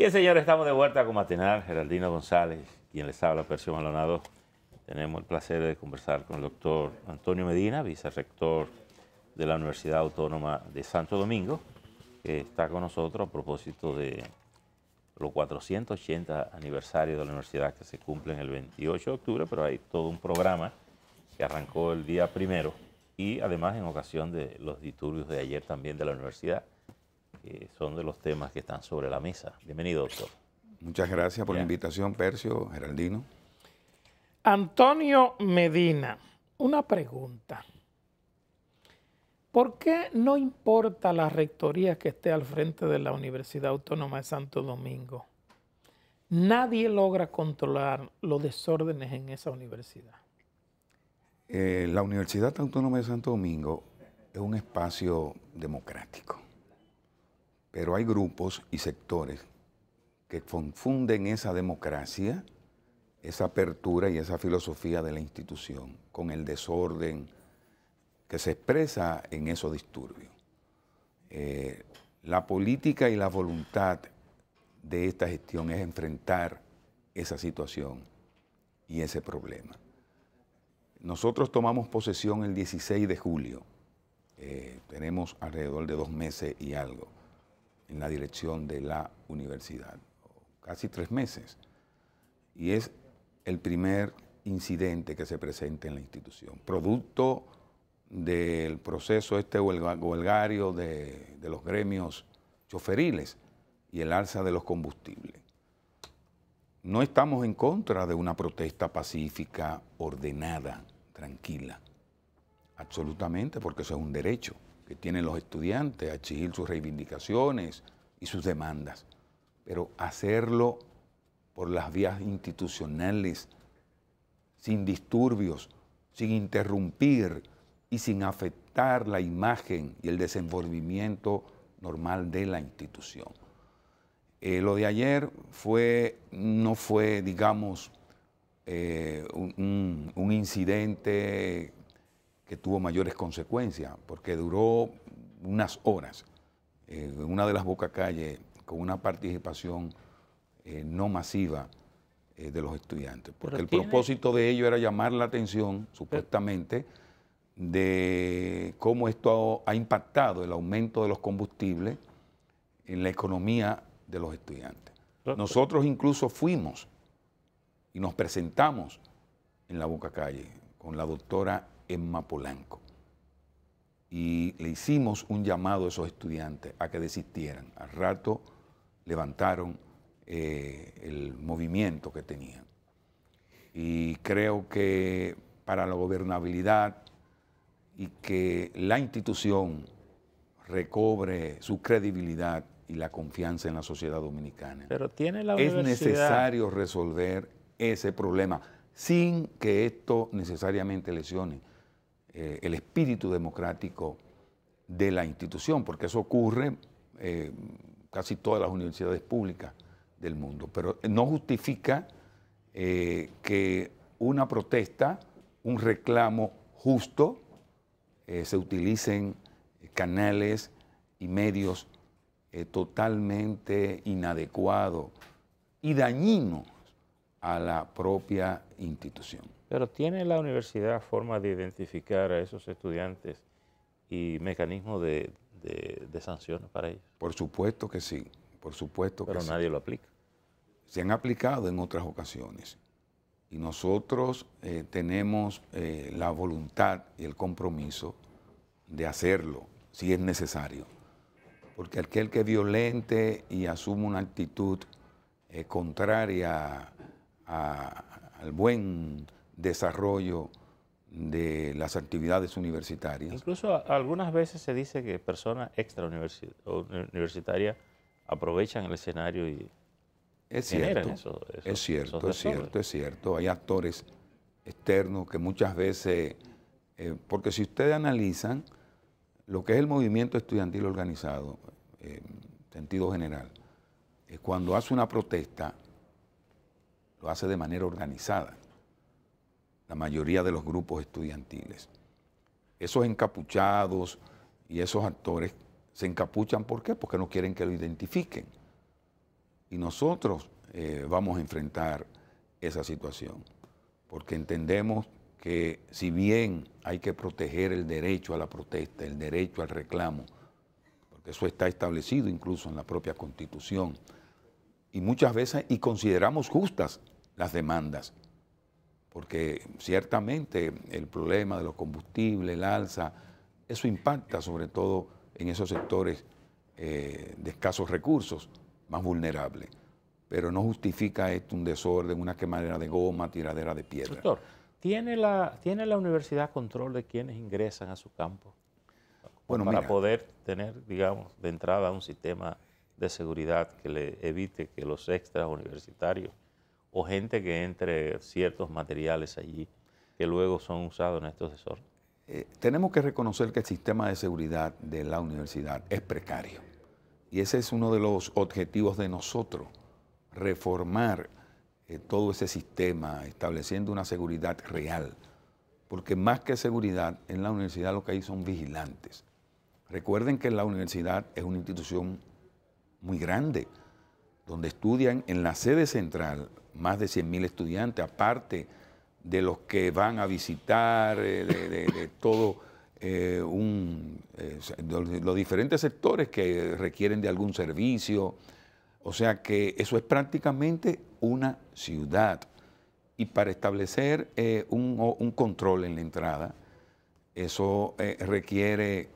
Bien, señores, estamos de vuelta con Matinal. Geraldino González, quien les habla, Percio Malonado. Tenemos el placer de conversar con el doctor Antonio Medina, vicerrector de la Universidad Autónoma de Santo Domingo, que está con nosotros a propósito de los 480 aniversarios de la universidad que se cumplen el 28 de octubre, pero hay todo un programa que arrancó el día primero y además en ocasión de los disturbios de ayer también de la universidad son de los temas que están sobre la mesa. Bienvenido, doctor. Muchas gracias por la invitación, Percio, Geraldino. Antonio Medina, una pregunta. ¿Por qué no importa la rectoría que esté al frente de la Universidad Autónoma de Santo Domingo? Nadie logra controlar los desórdenes en esa universidad. Eh, la Universidad Autónoma de Santo Domingo es un espacio democrático. Pero hay grupos y sectores que confunden esa democracia, esa apertura y esa filosofía de la institución con el desorden que se expresa en esos disturbios. Eh, la política y la voluntad de esta gestión es enfrentar esa situación y ese problema. Nosotros tomamos posesión el 16 de julio. Eh, tenemos alrededor de dos meses y algo en la dirección de la universidad, casi tres meses. Y es el primer incidente que se presenta en la institución, producto del proceso este huelgario de, los gremios choferiles y el alza de los combustibles. No estamos en contra de una protesta pacífica, ordenada, tranquila. Absolutamente, porque eso es un derecho que tienen los estudiantes, a exigir sus reivindicaciones y sus demandas, pero hacerlo por las vías institucionales, sin disturbios, sin interrumpir y sin afectar la imagen y el desenvolvimiento normal de la institución. Eh, lo de ayer fue, no fue, digamos, eh, un, un, incidente que tuvo mayores consecuencias, porque duró unas horas. en eh, una de las bocacalles con una participación eh, no masiva eh, de los estudiantes, porque el propósito de ello era llamar la atención, supuestamente, de cómo esto ha, impactado el aumento de los combustibles en la economía de los estudiantes. Nosotros incluso fuimos y nos presentamos en la Boca Calle con la doctora Emma Polanco. Y le hicimos un llamado a esos estudiantes a que desistieran. Al rato levantaron eh, el movimiento que tenían. Y creo que para la gobernabilidad y que la institución recobre su credibilidad y la confianza en la sociedad dominicana. Es necesario resolver ese problema sin que esto necesariamente lesione eh, el espíritu democrático de la institución, porque eso ocurre en eh, casi todas las universidades públicas del mundo. Pero no justifica eh, que una protesta, un reclamo justo, se utilicen canales y medios totalmente inadecuados y dañinos a la propia institución. Pero ¿tiene la universidad forma de identificar a esos estudiantes y mecanismos de, sanciones para ellos? Por supuesto que sí, por supuesto Pero nadie lo aplica. Se han aplicado en otras ocasiones y nosotros eh, tenemos eh, la voluntad y el compromiso de hacerlo si es necesario. Porque aquel que es violente y asume una actitud eh, contraria al buen desarrollo de las actividades universitarias. Incluso algunas veces se dice que personas extrauniversitarias eh, aprovechan el escenario y es cierto, Es cierto, es cierto, es cierto. Hay actores externos que muchas veces, eh, porque si ustedes analizan lo que es el movimiento estudiantil organizado, en sentido general, eh, cuando hace una protesta, lo hace de manera organizada la mayoría de los grupos estudiantiles. Esos encapuchados y esos actores se encapuchan, ¿por qué? Porque no quieren que lo identifiquen. Y nosotros eh, vamos a enfrentar esa situación, porque entendemos que si bien hay que proteger el derecho a la protesta, el derecho al reclamo, porque eso está establecido incluso en la propia constitución, y muchas veces, y consideramos justas las demandas, porque ciertamente el problema de los combustibles, el alza, eso impacta sobre todo en esos sectores eh, de escasos recursos, más vulnerables. Pero no justifica esto un desorden, una quemadera de goma, tiradera de piedra. Doctor, ¿tiene la, ¿tiene la universidad control de quienes ingresan a su campo? para poder tener, digamos, de entrada un sistema de seguridad que le evite que los extras universitarios o gente que entre ciertos materiales allí que luego son usados en estos desórdenes? Eh, tenemos que reconocer que el sistema de seguridad de la universidad es precario y ese es uno de los objetivos de nosotros, reformar eh, todo ese sistema, estableciendo una seguridad real, porque más que seguridad, en la universidad lo que hay son vigilantes. Recuerden que la universidad es una institución muy grande, donde estudian en la sede central más de 100.000 estudiantes, aparte de los que van a visitar, eh, de, todo eh, eh, los diferentes sectores que requieren de algún servicio. O sea que eso es prácticamente una ciudad. Y para establecer un, un, control en la entrada, eso requiere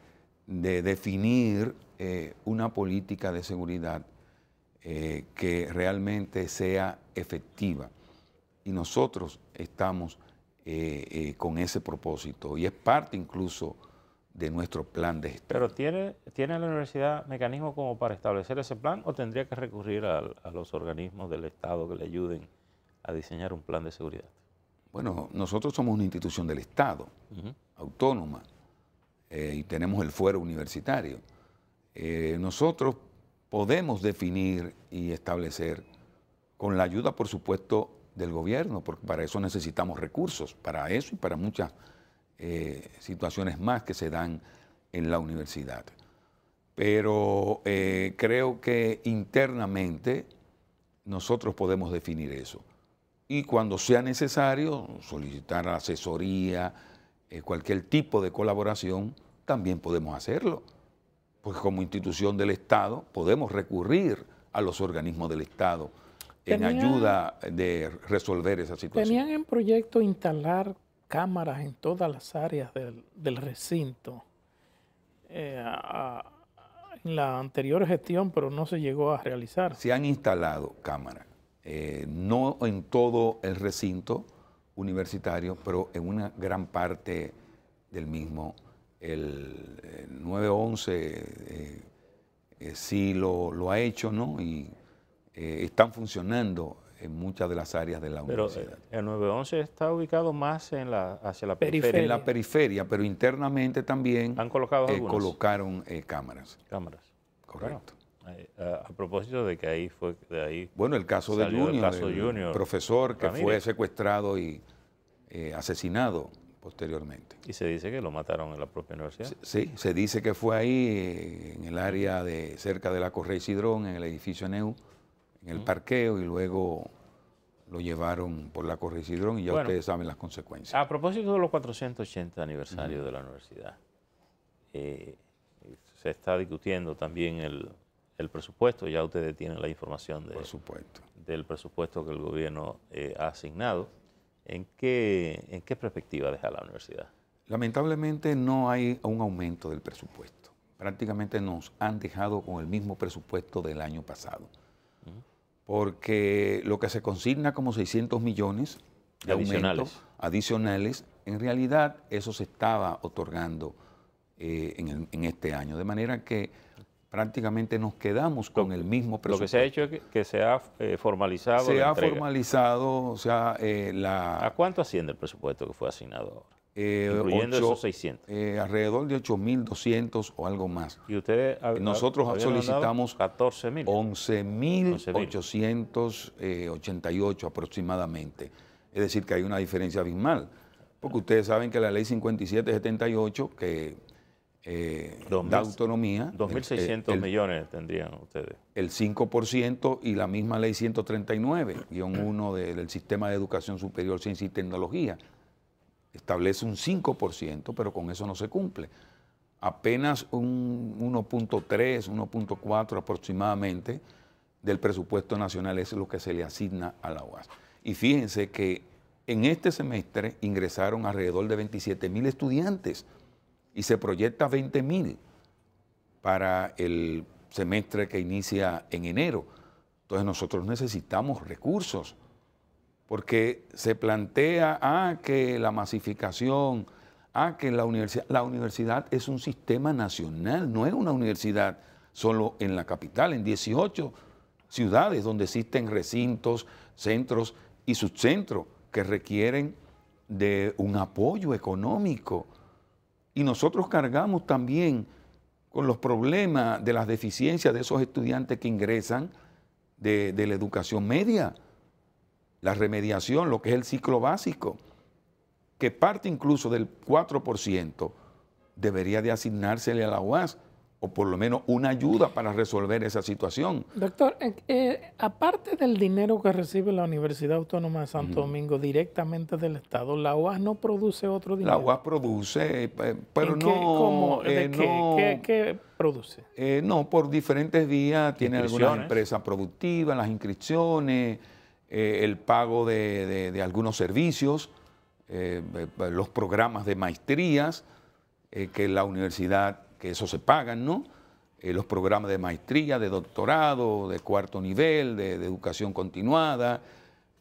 de definir una política de seguridad eh, que realmente sea efectiva. Y nosotros estamos eh, eh, con ese propósito y es parte incluso de nuestro plan de gestión. Pero ¿tiene, ¿tiene la universidad mecanismo como para establecer ese plan o tendría que recurrir a, los organismos del Estado que le ayuden a diseñar un plan de seguridad? Bueno, nosotros somos una institución del Estado, autónoma, y tenemos el fuero universitario. nosotros podemos definir y establecer, con la ayuda, por supuesto, del gobierno, porque para eso necesitamos recursos, para eso y para muchas eh, situaciones más que se dan en la universidad. Pero eh, creo que internamente nosotros podemos definir eso. Y cuando sea necesario, solicitar asesoría, eh, cualquier tipo de colaboración, también podemos hacerlo pues como institución del Estado podemos recurrir a los organismos del Estado en ayuda de resolver esa situación. Tenían en proyecto instalar cámaras en todas las áreas del, recinto eh, en la anterior gestión, pero no se llegó a realizar. Se han instalado cámaras, eh, no en todo el recinto universitario, pero en una gran parte del mismo el, 9 eh, 911 eh, eh, sí lo, ha hecho, ¿no? Y están funcionando en muchas de las áreas de la pero universidad. el 911 está ubicado más en la, hacia la periferia. En la periferia, pero internamente también ¿Han colocado colocaron cámaras. Cámaras. Correcto. A, propósito de que ahí fue de ahí bueno el caso de Junior, el profesor que fue secuestrado y eh, asesinado posteriormente. ¿Y se dice que lo mataron en la propia universidad? Sí, se dice que fue ahí, en el área de cerca de la Corre y en el edificio Neu, en el parqueo, y luego lo llevaron por la Corre y y ya ustedes saben las consecuencias. A propósito de los 480 aniversarios de la universidad, eh, se está discutiendo también el, presupuesto, ya ustedes tienen la información del presupuesto que el gobierno eh, ha asignado. ¿En qué, perspectiva deja la universidad? Lamentablemente no hay un aumento del presupuesto. Prácticamente nos han dejado con el mismo presupuesto del año pasado. Porque lo que se consigna como 600 millones de adicionales. adicionales, en realidad eso se estaba otorgando eh, en, en este año. De manera que prácticamente nos quedamos con el mismo presupuesto. Lo que se ha hecho es que, se ha eh, formalizado. Se ha formalizado, o sea, eh, la... ¿A cuánto asciende el presupuesto que fue asignado ahora? Eh, incluyendo 8, esos 600. Eh, alrededor de 8.200 o algo más. ¿Y ustedes Nosotros solicitamos 11.888 aproximadamente. Es decir, que hay una diferencia abismal. Porque ustedes saben que la ley 5778, que eh, autonomía. 2.600 millones tendrían ustedes. El 5% y la misma ley 139-1 del, del sistema de educación superior, ciencia y tecnología. Establece un 5%, pero con eso no se cumple. Apenas un 1.3, 1.4 aproximadamente del presupuesto nacional es lo que se le asigna a la UAS. Y fíjense que en este semestre ingresaron alrededor de 27 mil estudiantes y se proyecta 20 mil para el semestre que inicia en enero. Entonces nosotros necesitamos recursos, porque se plantea ah, que la masificación, ah, que la universidad, la universidad es un sistema nacional, no es una universidad solo en la capital, en 18 ciudades donde existen recintos, centros y subcentros que requieren de un apoyo económico y nosotros cargamos también con los problemas de las deficiencias de esos estudiantes que ingresan de, la educación media, la remediación, lo que es el ciclo básico, que parte incluso del 4% debería de asignársele a la UAS o por lo menos una ayuda para resolver esa situación. Doctor, eh, eh, aparte del dinero que recibe la Universidad Autónoma de Santo Domingo directamente del Estado, la UAS no produce otro dinero. La UAS produce, eh, pero no... Qué, de produce? no, por diferentes vías, tiene alguna empresa productiva, las inscripciones, el pago de, de algunos servicios, los programas de maestrías que la universidad que eso se pagan, ¿no? Eh, los programas de maestría, de doctorado, de cuarto nivel, de, educación continuada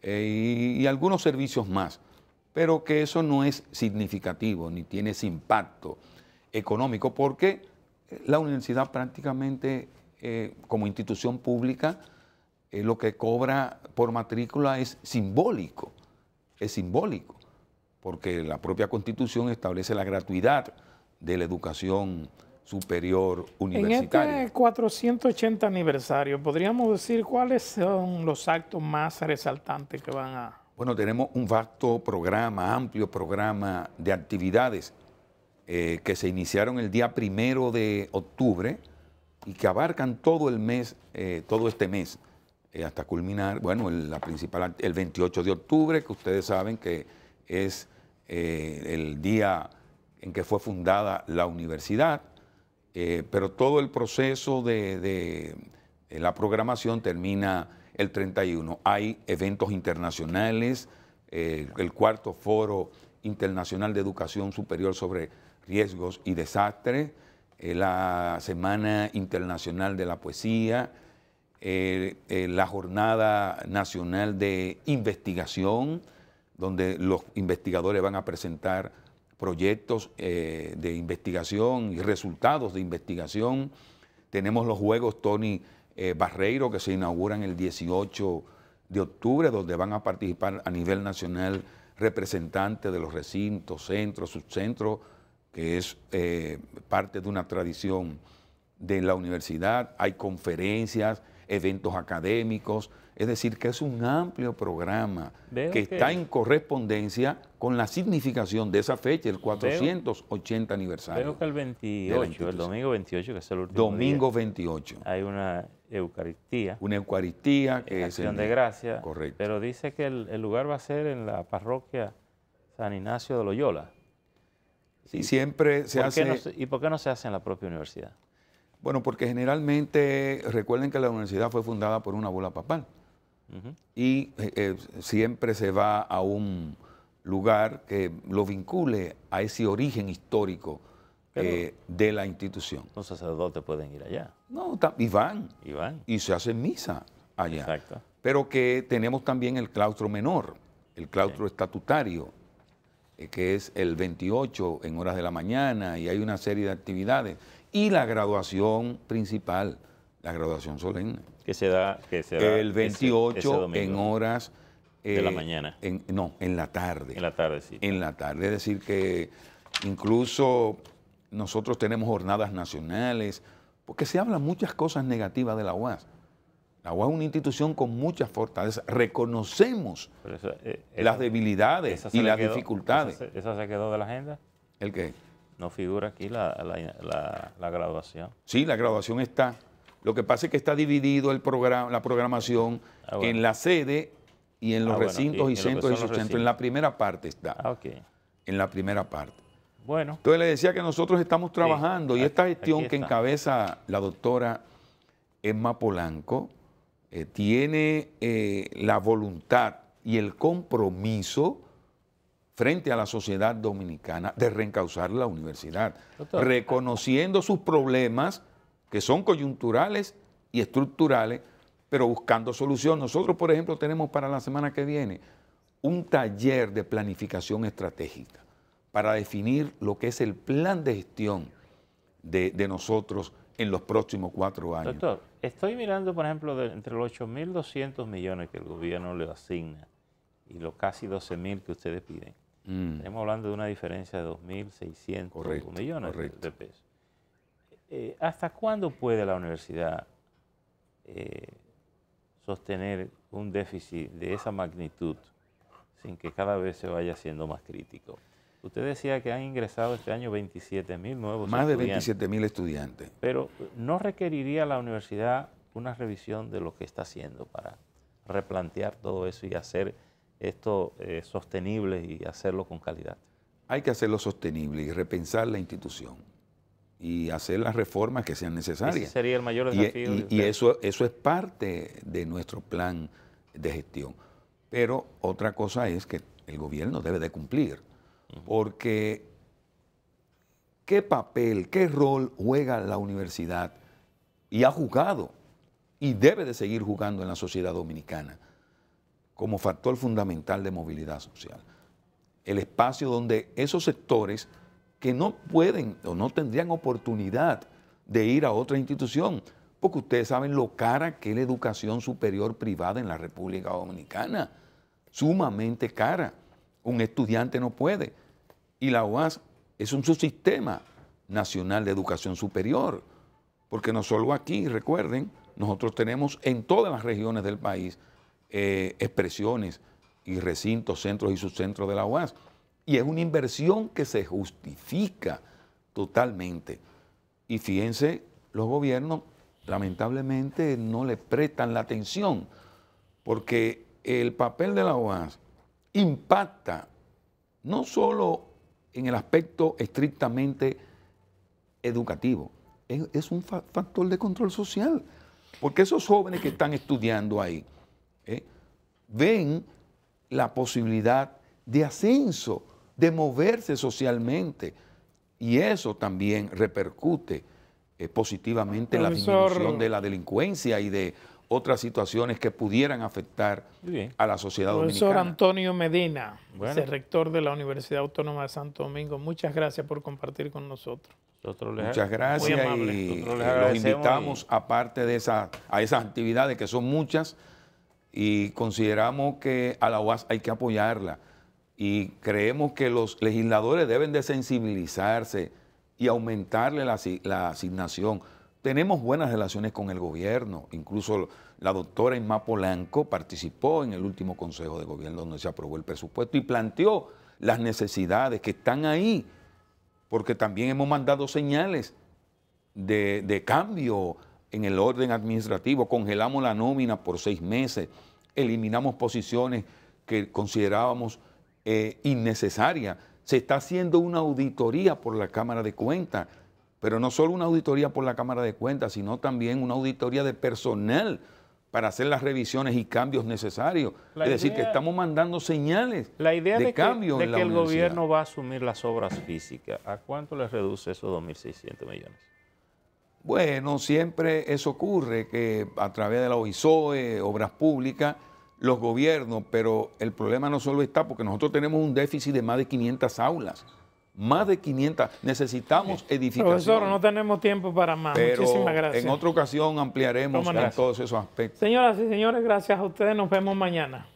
eh, y, algunos servicios más, pero que eso no es significativo ni tiene ese impacto económico porque la universidad prácticamente eh, como institución pública lo que cobra por matrícula es simbólico, es simbólico, porque la propia constitución establece la gratuidad de la educación Superior universitario En este 480 aniversario, podríamos decir cuáles son los actos más resaltantes que van a... Bueno, tenemos un vasto programa, amplio programa de actividades eh, que se iniciaron el día primero de octubre y que abarcan todo el mes, eh, todo este mes, eh, hasta culminar, bueno, la principal, el 28 de octubre, que ustedes saben que es el día en que fue fundada la universidad eh, pero todo el proceso de, la programación termina el 31. Hay eventos internacionales, eh, el cuarto foro internacional de educación superior sobre riesgos y desastres, eh, la Semana Internacional de la Poesía, la Jornada Nacional de Investigación, donde los investigadores van a presentar proyectos eh, de investigación y resultados de investigación. Tenemos los Juegos Tony eh, Barreiro que se inauguran el 18 de octubre, donde van a participar a nivel nacional representantes de los recintos, centros, subcentros, que es eh, parte de una tradición de la universidad. Hay conferencias, eventos académicos, es decir, que es un amplio programa que, está en correspondencia con la significación de esa fecha, el 480 aniversario. Creo que el 28, el domingo 28, que es el último Domingo 28. Hay una Eucaristía. Una Eucaristía que Acción de gracia. Correcto. Pero dice que el, lugar va a ser en la parroquia San Ignacio de Loyola. Sí, siempre se hace... ¿Y por qué no se hace en la propia universidad? Bueno, porque generalmente, recuerden que la universidad fue fundada por una bola papal. Y eh, eh, siempre se va a un lugar que lo vincule a ese origen histórico eh, de la institución. Los sacerdotes pueden ir allá. No, y van. Y van. Y se hace misa allá. Exacto. Pero que tenemos también el claustro menor, el claustro estatutario, que es el 28 en horas de la mañana y hay una serie de actividades y la graduación principal, la graduación solemne. Que se da, que se el 28 en horas... de la eh, mañana. no, en la tarde. En la tarde, sí. En la tarde, es decir, que incluso nosotros tenemos jornadas nacionales, porque se hablan muchas cosas negativas de la UAS. La UAS es una institución con muchas fortalezas. Reconocemos eh, las debilidades y las dificultades. se, ¿Esa se quedó de la agenda? ¿El qué? No figura aquí la, graduación. Sí, la graduación está. Lo que pasa es que está dividido el programa, la programación ah, en la sede y en ah, los recintos y, centros y subcentros. En la primera parte está. Ah, ok. En la primera parte. Bueno. Entonces le decía que nosotros estamos trabajando y esta gestión que encabeza la doctora Emma Polanco eh, tiene eh, la voluntad y el compromiso frente a la sociedad dominicana de reencauzar la universidad, reconociendo sus problemas que son coyunturales y estructurales, pero buscando solución. Nosotros, por ejemplo, tenemos para la semana que viene un taller de planificación estratégica para definir lo que es el plan de gestión de, nosotros en los próximos cuatro años. Doctor, estoy mirando, por ejemplo, entre los 8.200 millones que el gobierno le asigna y los casi 12.000 que ustedes piden. Mm. Estamos hablando de una diferencia de 2.600 millones de pesos. Eh, ¿Hasta cuándo puede la universidad eh, sostener un déficit de esa magnitud sin que cada vez se vaya siendo más crítico? Usted decía que han ingresado este año 27.000 nuevos estudiantes. Más de 27.000 estudiantes. Pero ¿no requeriría la universidad una revisión de lo que está haciendo para replantear todo eso y hacer esto es eh, sostenible y hacerlo con calidad. Hay que hacerlo sostenible y repensar la institución y hacer las reformas que sean necesarias. Ese sería el mayor e, desafío. Y, eso, eso es parte de nuestro plan de gestión. Pero otra cosa es que el gobierno debe de cumplir, porque ¿qué papel, qué rol juega la universidad y ha jugado y debe de seguir jugando en la sociedad dominicana? como factor fundamental de movilidad social. El espacio donde esos sectores que no pueden o no tendrían oportunidad de ir a otra institución, porque ustedes saben lo cara que es la educación superior privada en la República Dominicana, sumamente cara. Un estudiante no puede. Y la UAS es un subsistema nacional de educación superior, porque no solo aquí, recuerden, nosotros tenemos en todas las regiones del país eh, expresiones y recintos, centros y subcentros de la UAS. Y es una inversión que se justifica totalmente. Y fíjense, los gobiernos lamentablemente no le prestan la atención, porque el papel de la UAS impacta no solo en el aspecto estrictamente educativo, es, un factor de control social, porque esos jóvenes que están estudiando ahí, ¿eh? ven la posibilidad de ascenso, de moverse socialmente. Y eso también repercute eh, positivamente en la disminución de la delincuencia y de otras situaciones que pudieran afectar a la sociedad dominicana. Profesor Antonio Medina, el rector de la Universidad Autónoma de Santo Domingo, muchas gracias por compartir con nosotros. nosotros muchas gracias y, eh, los invitamos, aparte de esa, a esas actividades que son muchas, y consideramos que a la UAS hay que apoyarla y creemos que los legisladores deben de sensibilizarse y aumentarle la, asignación. Tenemos buenas relaciones con el gobierno, incluso la doctora Inma Polanco participó en el último Consejo de Gobierno donde se aprobó el presupuesto y planteó las necesidades que están ahí, porque también hemos mandado señales de cambio en el orden administrativo, congelamos la nómina por seis meses, eliminamos posiciones que considerábamos eh, innecesarias. Se está haciendo una auditoría por la Cámara de Cuentas, pero no solo una auditoría por la Cámara de Cuentas, sino también una auditoría de personal para hacer las revisiones y cambios necesarios. es decir, que estamos mandando señales de, cambio. de que el gobierno va a asumir las obras físicas, ¿a cuánto le reduce esos 2.600 millones? Bueno, siempre eso ocurre, que a través de la OISOE, obras públicas, los gobiernos, pero el problema no solo está porque nosotros tenemos un déficit de más de 500 aulas. Más de 500. Necesitamos edificaciones. Profesor, no tenemos tiempo para más. Muchísimas gracias. En otra ocasión ampliaremos en todos esos aspectos. Señoras y señores, gracias a ustedes. Nos vemos mañana.